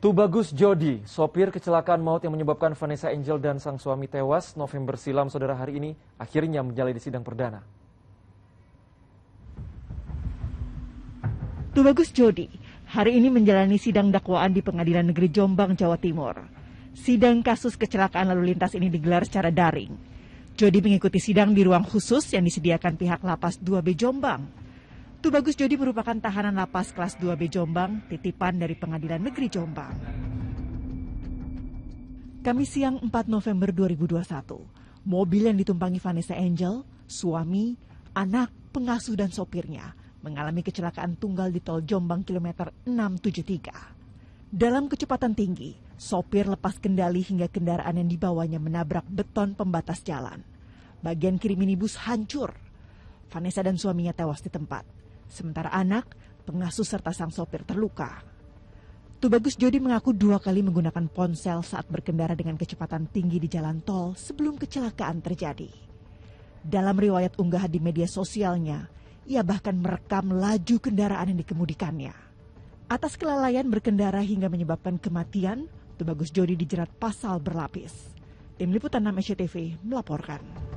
Tubagus Jody, sopir kecelakaan maut yang menyebabkan Vanessa Angel dan sang suami tewas November silam saudara hari ini akhirnya menjalani sidang perdana. Tubagus Jody hari ini menjalani sidang dakwaan di Pengadilan Negeri Jombang, Jawa Timur. Sidang kasus kecelakaan lalu lintas ini digelar secara daring. Jody mengikuti sidang di ruang khusus yang disediakan pihak lapas 2B Jombang. Tubagus Jodi merupakan tahanan lapas kelas 2B Jombang, titipan dari Pengadilan Negeri Jombang. Kamis siang 4 November 2021, mobil yang ditumpangi Vanessa Angel, suami, anak, pengasuh, dan sopirnya mengalami kecelakaan tunggal di tol Jombang kilometer 673. Dalam kecepatan tinggi, sopir lepas kendali hingga kendaraan yang dibawanya menabrak beton pembatas jalan. Bagian kiri minibus hancur. Vanessa dan suaminya tewas di tempat Sementara anak, pengasuh serta sang sopir terluka. Tubagus Jody mengaku dua kali menggunakan ponsel saat berkendara dengan kecepatan tinggi di jalan tol sebelum kecelakaan terjadi. Dalam riwayat unggahan di media sosialnya, ia bahkan merekam laju kendaraan yang dikemudikannya. Atas kelalaian berkendara hingga menyebabkan kematian, Tubagus Jody dijerat pasal berlapis. Tim Liputan 6 SCTV melaporkan.